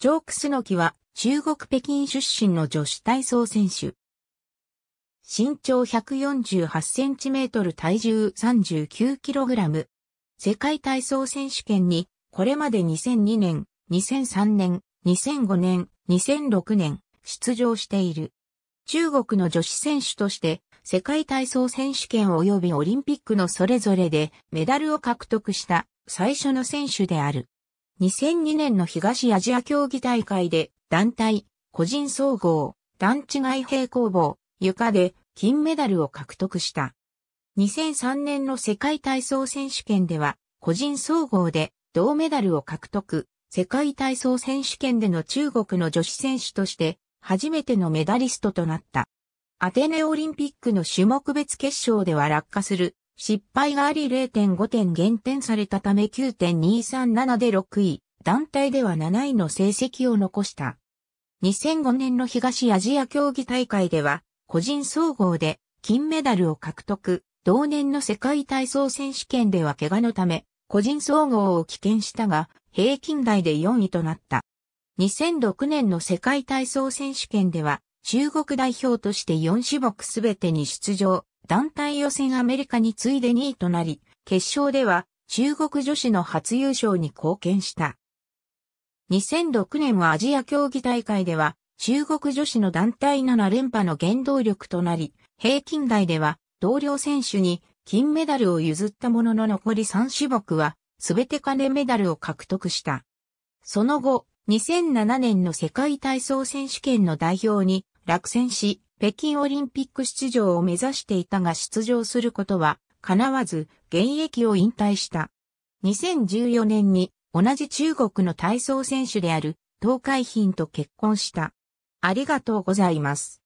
ジョークスノキは中国北京出身の女子体操選手。身長1 4 8トル体重3 9ラム。世界体操選手権にこれまで2002年、2003年、2005年、2006年出場している。中国の女子選手として世界体操選手権及びオリンピックのそれぞれでメダルを獲得した最初の選手である。2002年の東アジア競技大会で団体、個人総合、段違い平行棒、床で金メダルを獲得した。2003年の世界体操選手権では個人総合で銅メダルを獲得。世界体操選手権での中国の女子選手として初めてのメダリストとなった。アテネオリンピックの種目別決勝では落下する失敗があり0.5点減点されたため9.237で6位、団体では7位の成績を残した。2005年の東アジア競技大会では、個人総合で金メダルを獲得、同年の世界体操選手権では怪我のため、個人総合を棄権したが、平均台で4位となった。2006年の世界体操選手権では、中国代表として4種目すべてに出場、団体予選アメリカに次いで2位となり、決勝では中国女子の初優勝に貢献した。2006年はアジア競技大会では中国女子の団体7連覇の原動力となり、平均台では同僚選手に金メダルを譲ったものの残り3種目は全て金メダルを獲得した。その後、2007年の世界体操選手権の代表に落選し、北京オリンピック出場を目指していたが出場することは叶わず現役を引退した。2014年に同じ中国の体操選手である東海浜と結婚した。ありがとうございます。